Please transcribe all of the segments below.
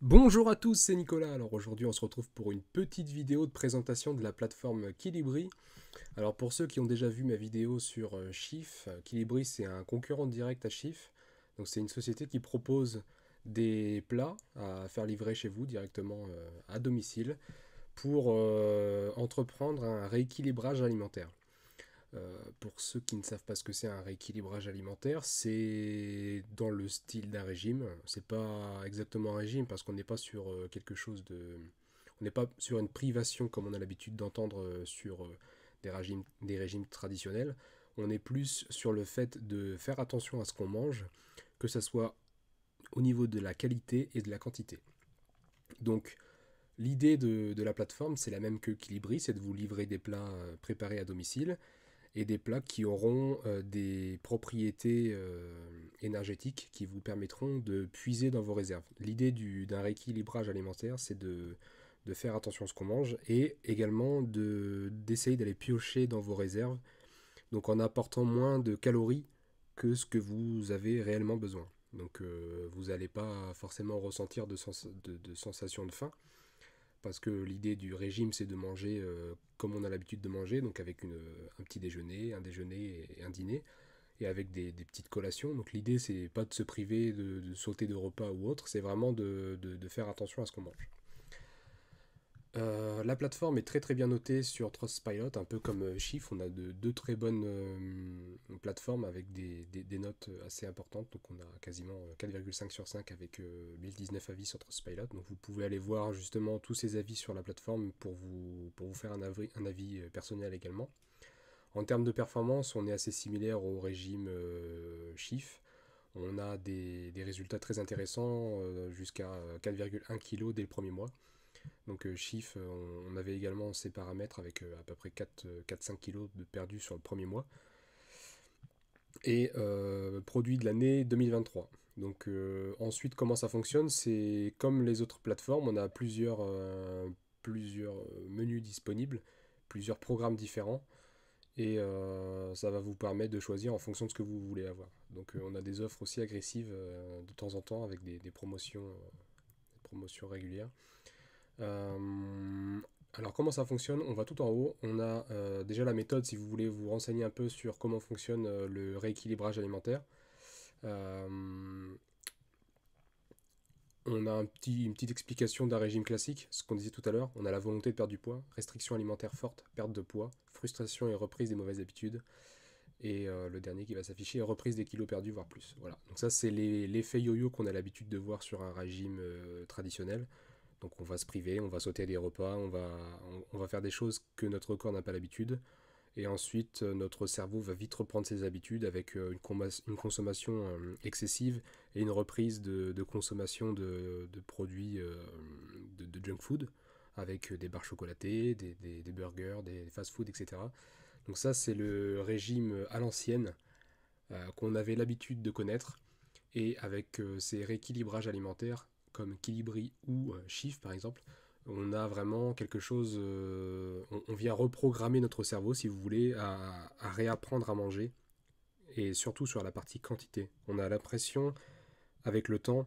Bonjour à tous, c'est Nicolas. Alors aujourd'hui, on se retrouve pour une petite vidéo de présentation de la plateforme Kilibri. Alors pour ceux qui ont déjà vu ma vidéo sur euh, Shift, euh, Kilibri c'est un concurrent direct à Shift. Donc c'est une société qui propose des plats à faire livrer chez vous directement euh, à domicile pour entreprendre un rééquilibrage alimentaire. Euh, pour ceux qui ne savent pas ce que c'est un rééquilibrage alimentaire, c'est dans le style d'un régime. C'est pas exactement un régime parce qu'on n'est pas sur euh, quelque chose de, on n'est pas sur une privation comme on a l'habitude d'entendre euh, sur des régimes, des régimes traditionnels. On est plus sur le fait de faire attention à ce qu'on mange, que ce soit au niveau de la qualité et de la quantité. Donc l'idée de, la plateforme, c'est la même que c'est de vous livrer des plats préparés à domicile et des plaques qui auront euh, des propriétés euh, énergétiques qui vous permettront de puiser dans vos réserves. L'idée d'un rééquilibrage alimentaire, c'est de, faire attention à ce qu'on mange et également d'essayer d'aller piocher dans vos réserves, donc en apportant moins de calories que ce que vous avez réellement besoin. Donc euh, vous n'allez pas forcément ressentir de, sensations de sensation de faim, parce que l'idée du régime c'est de manger euh, comme on a l'habitude de manger, donc avec un petit déjeuner, un déjeuner et un dîner, et avec des, petites collations. Donc l'idée c'est pas de se priver, de, sauter de repas ou autre, c'est vraiment de, faire attention à ce qu'on mange. Euh, la plateforme est très très bien notée sur Trustpilot, un peu comme euh, Shift. On a deux très bonnes euh, plateformes avec des, notes assez importantes. Donc on a quasiment 4,5 sur 5 avec 1019 avis sur Trustpilot. Donc vous pouvez aller voir justement tous ces avis sur la plateforme pour vous, faire un, avis, personnel également. En termes de performance, on est assez similaire au régime Shift. On a des résultats très intéressants jusqu'à 4,1 kg dès le premier mois. Donc euh, chiffre euh, on, avait également ces paramètres avec euh, à peu près 4-5 kilos de perdu sur le premier mois. Et produit de l'année 2023. Donc ensuite, comment ça fonctionne C'est comme les autres plateformes, on a plusieurs, plusieurs menus disponibles, plusieurs programmes différents et ça va vous permettre de choisir en fonction de ce que vous voulez avoir. Donc on a des offres aussi agressives de temps en temps avec des, promotions, des promotions régulières. Euh, alors comment ça fonctionne On va tout en haut. On a euh, déjà la méthode si vous voulez vous renseigner un peu sur comment fonctionne euh, le rééquilibrage alimentaire. on a une petite explication d'un régime classique, ce qu'on disait tout à l'heure. On a la volonté de perdre du poids, restriction alimentaire forte, perte de poids, frustration et reprise des mauvaises habitudes. Et le dernier qui va s'afficher, reprise des kilos perdus, voire plus. Voilà. Donc ça c'est l'effet yo-yo qu'on a l'habitude de voir sur un régime traditionnel. Donc on va se priver, on va sauter des repas, on va, on, va faire des choses que notre corps n'a pas l'habitude. Et ensuite, euh, notre cerveau va vite reprendre ses habitudes avec euh, une, consommation euh, excessive et une reprise de, consommation de, produits de, junk food, avec des barres chocolatées, des, burgers, des fast food, etc. Donc ça, c'est le régime à l'ancienne qu'on avait l'habitude de connaître. Et avec ces rééquilibrages alimentaires, comme Kilibri ou chiffre euh, par exemple, on a vraiment quelque chose, euh, on, vient reprogrammer notre cerveau, si vous voulez, à, réapprendre à manger, et surtout sur la partie quantité. On a l'impression, avec le temps,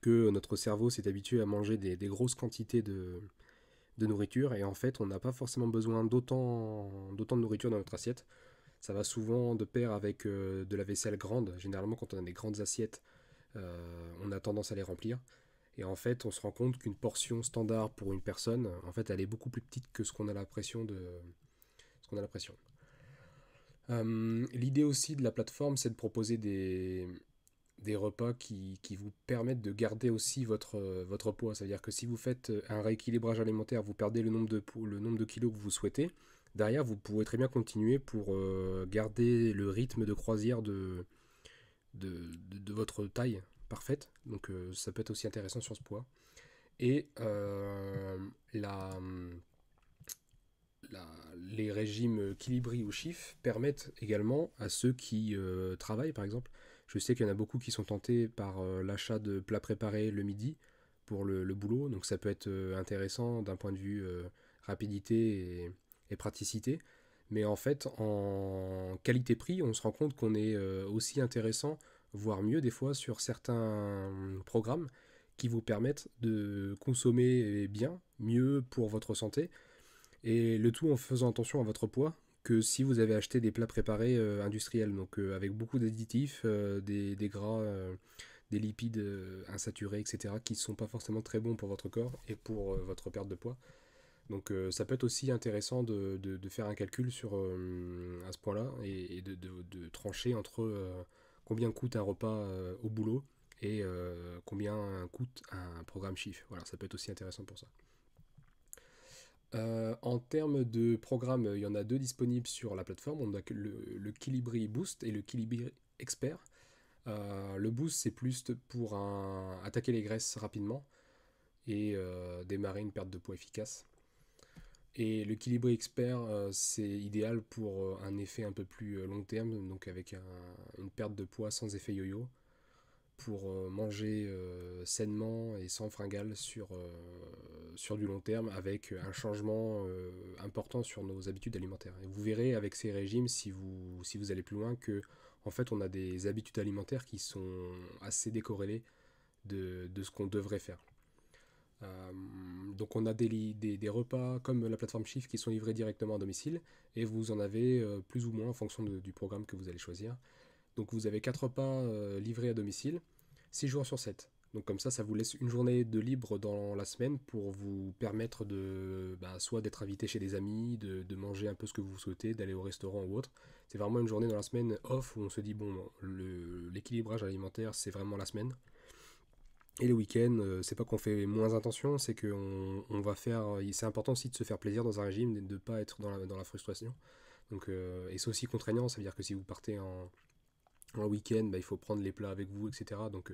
que notre cerveau s'est habitué à manger des, grosses quantités de, nourriture, et en fait, on n'a pas forcément besoin d'autant de nourriture dans notre assiette. Ça va souvent de pair avec euh, de la vaisselle grande. Généralement, quand on a des grandes assiettes, euh, on a tendance à les remplir. Et en fait, on se rend compte qu'une portion standard pour une personne, en fait, elle est beaucoup plus petite que ce qu'on a l'impression de ce qu'on a euh, L'idée aussi de la plateforme, c'est de proposer des, des repas qui, vous permettent de garder aussi votre, votre poids. C'est-à-dire que si vous faites un rééquilibrage alimentaire, vous perdez le nombre de, le nombre de kilos que vous souhaitez. Derrière, vous pouvez très bien continuer pour euh, garder le rythme de croisière de, de, votre taille parfaite. Donc euh, ça peut être aussi intéressant sur ce poids. Et euh, les régimes équilibrés ou chiffres permettent également à ceux qui euh, travaillent, par exemple, je sais qu'il y en a beaucoup qui sont tentés par l'achat de plats préparés le midi pour le, boulot. Donc ça peut être intéressant d'un point de vue rapidité et praticité. Mais en fait, en qualité-prix, on se rend compte qu'on est euh, aussi intéressant, voire mieux des fois, sur certains programmes qui vous permettent de consommer bien, mieux pour votre santé, et le tout en faisant attention à votre poids que si vous avez acheté des plats préparés euh, industriels, donc euh, avec beaucoup d'additifs, des, des, gras, des lipides insaturés, etc., qui ne sont pas forcément très bons pour votre corps et pour votre perte de poids. Donc euh, ça peut être aussi intéressant de, faire un calcul sur, euh, à ce point-là et, de, trancher entre euh, combien coûte un repas au boulot et combien coûte un programme chiffre. Voilà, ça peut être aussi intéressant pour ça. en termes de programme, il y en a deux disponibles sur la plateforme. On a le, le Kilibri Boost et le Kilibri Expert. le Boost, c'est plus pour attaquer les graisses rapidement et démarrer une perte de poids efficace. Et le Expert, euh, c'est idéal pour euh, un effet un peu plus euh, long terme, donc avec une perte de poids sans effet yo-yo, pour manger sainement et sans fringales sur, sur du long terme, avec un changement important sur nos habitudes alimentaires. Et vous verrez avec ces régimes, si vous, si vous allez plus loin, que en fait, on a des habitudes alimentaires qui sont assez décorrélées de ce qu'on devrait faire. Euh, donc on a des, des, repas comme la plateforme Shift qui sont livrés directement à domicile et vous en avez euh, plus ou moins en fonction du programme que vous allez choisir. Donc vous avez 4 repas euh, livrés à domicile, 6 jours sur 7. Donc comme ça, ça vous laisse une journée de libre dans la semaine pour vous permettre de bah, soit d'être invité chez des amis, de, de, manger un peu ce que vous souhaitez, d'aller au restaurant ou autre. C'est vraiment une journée dans la semaine off où on se dit bon, l'équilibrage alimentaire c'est vraiment la semaine. Et le week end euh, c'est pas qu'on fait moins attention, c'est qu'on va faire. Euh, c'est important aussi de se faire plaisir dans un régime, de ne pas être dans la, frustration. Donc, euh, et c'est aussi contraignant, ça veut dire que si vous partez en, week-end, bah, il faut prendre les plats avec vous, etc. Donc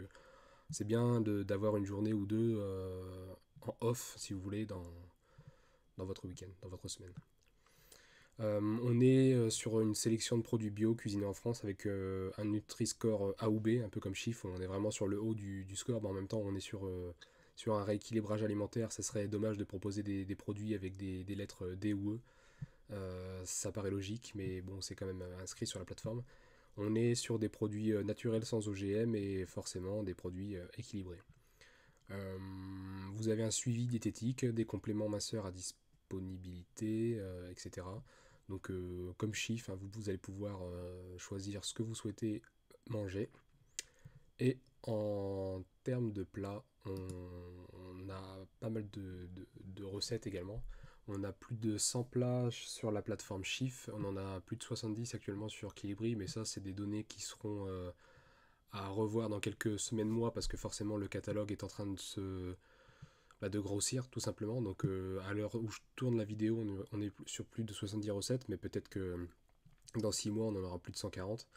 c'est bien d'avoir une journée ou deux en off, si vous voulez, dans, dans votre week-end, dans votre semaine. Euh, on est euh, sur une sélection de produits bio cuisinés en France avec euh, un Nutri-Score A ou B, un peu comme chiffre. On est vraiment sur le haut du, score, mais en même temps, on est sur, un rééquilibrage alimentaire. Ça serait dommage de proposer des, produits avec des, des, lettres D ou E. ça paraît logique, mais bon, c'est quand même inscrit sur la plateforme. On est sur des produits naturels sans OGM et forcément des produits équilibrés. vous avez un suivi diététique, des compléments masseurs à disponibilité, etc. Donc euh, comme chiffre, hein, vous, allez pouvoir euh, choisir ce que vous souhaitez manger. Et en termes de plats, on, a pas mal de, recettes également. On a plus de 100 plats sur la plateforme Chiffre. On en a plus de 70 actuellement sur Kilibri, mais ça, c'est des données qui seront euh, à revoir dans quelques semaines, mois, parce que forcément, le catalogue est en train de se, bah, de grossir tout simplement. Donc euh, à l'heure où je tourne la vidéo, on, est sur plus de 70 recettes, mais peut-être que euh, dans six mois, on en aura plus de 140.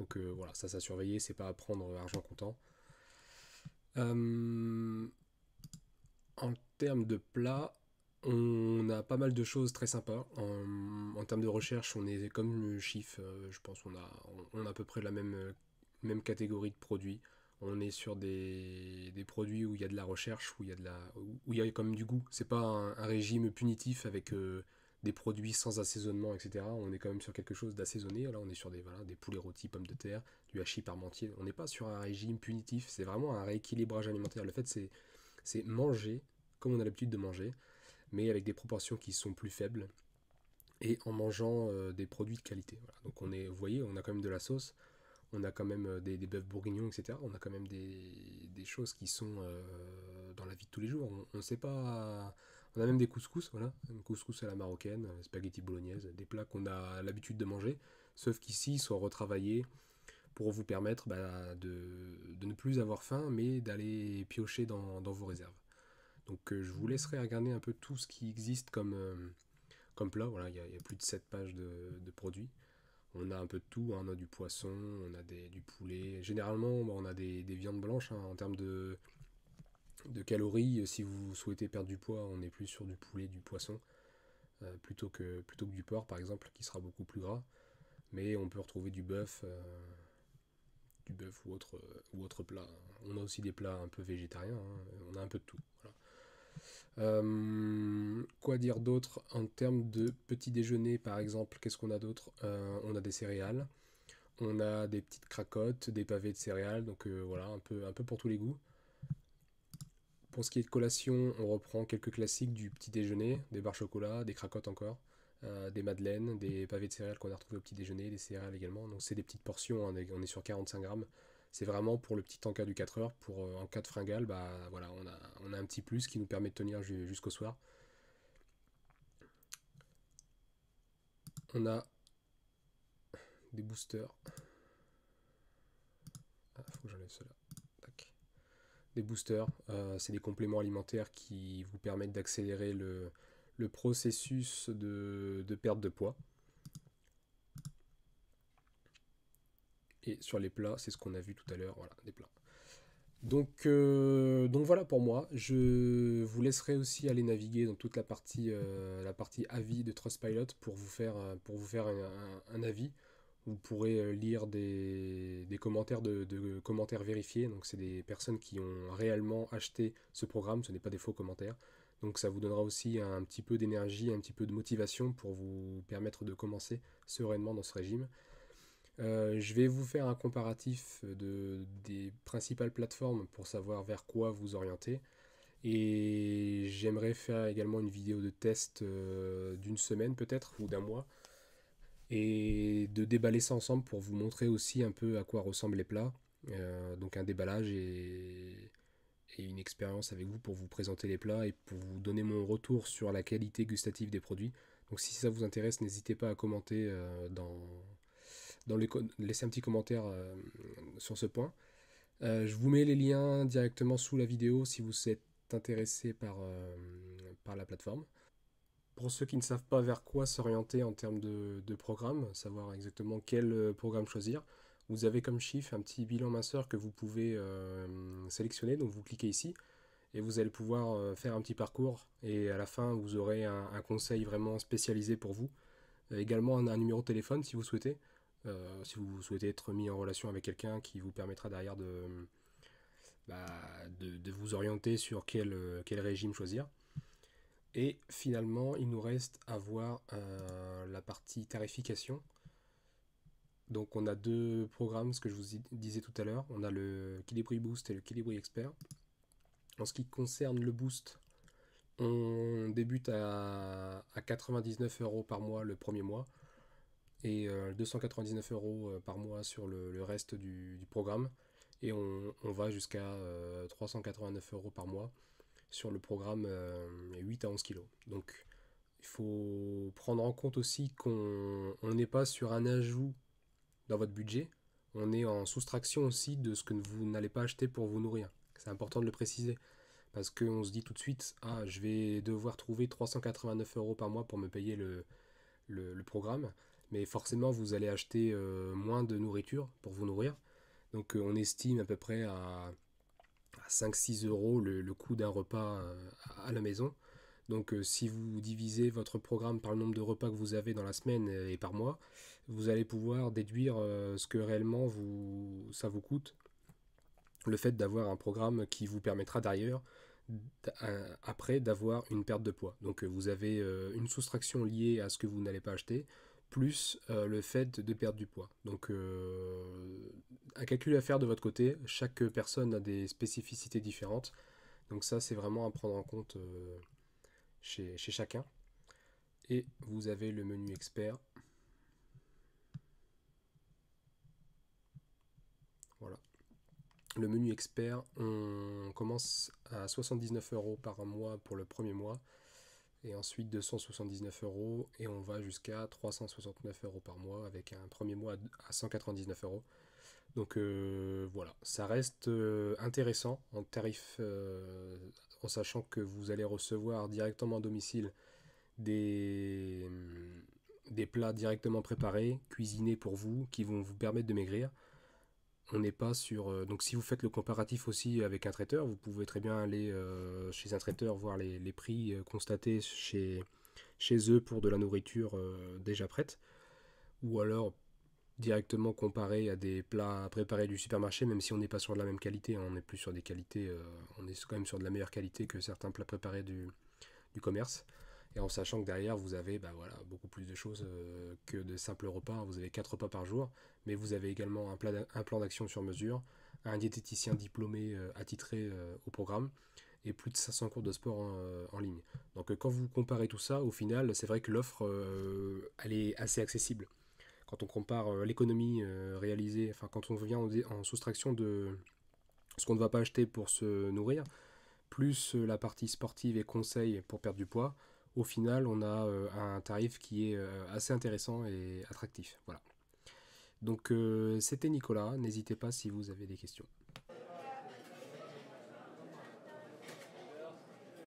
Donc euh, voilà, ça, ça surveiller, c'est pas à prendre argent comptant. en termes de plats, on a pas mal de choses très sympas. En, termes de recherche, on est comme le chiffre, je pense, on a, on a à peu près la même, même catégorie de produits on est sur des, produits où il y a de la recherche, où il y a, de la, où il y a quand même du goût. C'est pas un, régime punitif avec euh, des produits sans assaisonnement, etc. On est quand même sur quelque chose d'assaisonné. Là, on est sur des, voilà, des poulets rôtis, pommes de terre, du hachis parmentier. On n'est pas sur un régime punitif. C'est vraiment un rééquilibrage alimentaire. Le fait, c'est, c'est manger comme on a l'habitude de manger, mais avec des proportions qui sont plus faibles et en mangeant euh, des produits de qualité. Donc, on est, vous voyez, on a quand même de la sauce. Euh, on a quand même des, bœufs bourguignons, etc. On a quand même des, choses qui sont euh, dans la vie de tous les jours. On ne sait pas. On a même des couscous, voilà, une couscous à la marocaine, euh, spaghetti bolognaise, des plats qu'on a l'habitude de manger, sauf qu'ici ils sont retravaillés pour vous permettre bah, de, ne plus avoir faim, mais d'aller piocher dans, vos réserves. Donc je vous laisserai regarder un peu tout ce qui existe comme, plat. Voilà, il y, a plus de 7 pages de produits on a un peu de tout, hein. on a du poisson, on a des, du poulet. Généralement, bah, on a des, viandes blanches hein, en termes de, de calories. Si vous souhaitez perdre du poids, on est plus sur du poulet, du poisson, euh, plutôt, que, plutôt que du porc, par exemple, qui sera beaucoup plus gras. Mais on peut retrouver du bœuf, euh, du bœuf ou autre, ou autre plat. On a aussi des plats un peu végétariens, hein. on a un peu de tout. Euh, quoi dire d'autre en termes de petit déjeuner par exemple Qu'est-ce qu'on a d'autre euh, On a des céréales, on a des petites cracottes, des pavés de céréales, donc euh, voilà, un peu, un peu pour tous les goûts. Pour ce qui est de collation, on reprend quelques classiques du petit déjeuner, des barres chocolat, des cracottes encore, des madeleines, des pavés de céréales qu'on a retrouvés au petit déjeuner, des céréales également. Donc c'est des petites portions, hein, on est sur 45 grammes, c'est vraiment pour le petit encas du 4 heures. Pour, euh, en cas de fringale, bah, voilà, on, a, on a un petit plus qui nous permet de tenir jusqu'au soir. On a des boosters. Ah, faut que j'enlève cela. Des boosters, euh, c'est des compléments alimentaires qui vous permettent d'accélérer le, processus de perte de poids. Et sur les plats, c'est ce qu'on a vu tout à l'heure, voilà, des plats. Donc, euh, donc voilà pour moi. Je vous laisserai aussi aller naviguer dans toute la partie, euh, la partie avis de Trustpilot pour vous faire, euh, pour vous faire un, avis. Vous pourrez lire des, commentaires de, commentaires vérifiés. Donc c'est des personnes qui ont réellement acheté ce programme. Ce n'est pas des faux commentaires. Donc ça vous donnera aussi un petit peu d'énergie, un petit peu de motivation pour vous permettre de commencer sereinement dans ce régime. Euh, je vais vous faire un comparatif de, des principales plateformes pour savoir vers quoi vous orienter. Et j'aimerais faire également une vidéo de test euh, d'une semaine peut-être ou d'un mois. Et de déballer ça ensemble pour vous montrer aussi un peu à quoi ressemblent les plats. Euh, donc un déballage et une expérience avec vous pour vous présenter les plats et pour vous donner mon retour sur la qualité gustative des produits. Donc si ça vous intéresse, n'hésitez pas à commenter dans, laissez un petit commentaire euh, sur ce point. Euh, je vous mets les liens directement sous la vidéo si vous êtes intéressé par, euh, par la plateforme. Pour ceux qui ne savent pas vers quoi s'orienter en termes de, de, programme, savoir exactement quel programme choisir, vous avez comme chiffre un petit bilan minceur que vous pouvez sélectionner. Donc vous cliquez ici et vous allez pouvoir faire un petit parcours et à la fin vous aurez un, conseil vraiment spécialisé pour vous. Également un numéro de téléphone si vous souhaitez. Euh, si vous souhaitez être mis en relation avec quelqu'un qui vous permettra derrière de, bah, vous orienter sur euh, quel, régime choisir. Et finalement, il nous reste à voir euh, la partie tarification. Donc on a deux programmes, ce que je vous disais tout à l'heure. On a le Calibri Boost et le Calibri Expert. En ce qui concerne le Boost, on débute à 99 euros par mois le premier mois et 299 euh, euros euh, par mois sur le, reste du, programme. Et on, va jusqu'à 389 euh, euros par mois sur le programme 8 à 11 kilos. Donc il faut prendre en compte aussi qu'on n'est pas sur un ajout dans votre budget, on est en soustraction aussi de ce que vous n'allez pas acheter pour vous nourrir. C'est important de le préciser. Parce qu'on se dit tout de suite, ah, je vais devoir trouver 389 euros par mois pour me payer le, le programme mais forcément vous allez acheter euh, moins de nourriture pour vous nourrir. Donc euh, on estime à peu près à, 5-6 euros le, coût d'un repas euh, à la maison. Donc si vous divisez votre programme par le nombre de repas que vous avez dans la semaine et par mois, vous allez pouvoir déduire ce que réellement vous, ça vous coûte. Le fait d'avoir un programme qui vous permettra d'ailleurs après d'avoir une perte de poids. Donc vous avez une soustraction liée à ce que vous n'allez pas acheter, plus euh, le fait de perdre du poids. Donc, euh, un calcul à faire de votre côté. Chaque personne a des spécificités différentes. Donc, ça, c'est vraiment à prendre en compte euh, chez, chez, chacun. Et vous avez le menu expert. Voilà. Le menu expert, on commence à 79 euros par mois pour le premier mois et ensuite 279 euros, et on va jusqu'à 369 euros par mois, avec un premier mois à 199 euros. Donc euh, voilà, ça reste euh, intéressant en tarif, euh, en sachant que vous allez recevoir directement à domicile des, des plats directement préparés, cuisinés pour vous, qui vont vous permettre de maigrir on n'est pas sur. Euh, donc, si vous faites le comparatif aussi avec un traiteur, vous pouvez très bien aller euh, chez un traiteur voir les, prix euh, constatés chez, chez, eux pour de la nourriture déjà prête, ou alors directement comparer à des plats préparés du supermarché, même si on n'est pas sur de la même qualité. Hein, on est plus sur des qualités. on est quand même sur de la meilleure qualité que certains plats préparés du, du commerce et en sachant que derrière vous avez bah voilà, beaucoup plus de choses euh, que de simples repas. Hein. Vous avez 4 repas par jour, mais vous avez également un, plan d'action sur mesure, un diététicien diplômé euh, attitré euh, au programme et plus de 500 cours de sport en, ligne. Donc quand vous comparez tout ça, au final, c'est vrai que l'offre, elle est assez accessible. Quand on compare l'économie réalisée, enfin quand on vient en, en soustraction de ce qu'on ne va pas acheter pour se nourrir, plus la partie sportive et conseil pour perdre du poids, au final, on a euh, un tarif qui est euh, assez intéressant et attractif. Voilà. Donc, euh, c'était Nicolas. N'hésitez pas si vous avez des questions.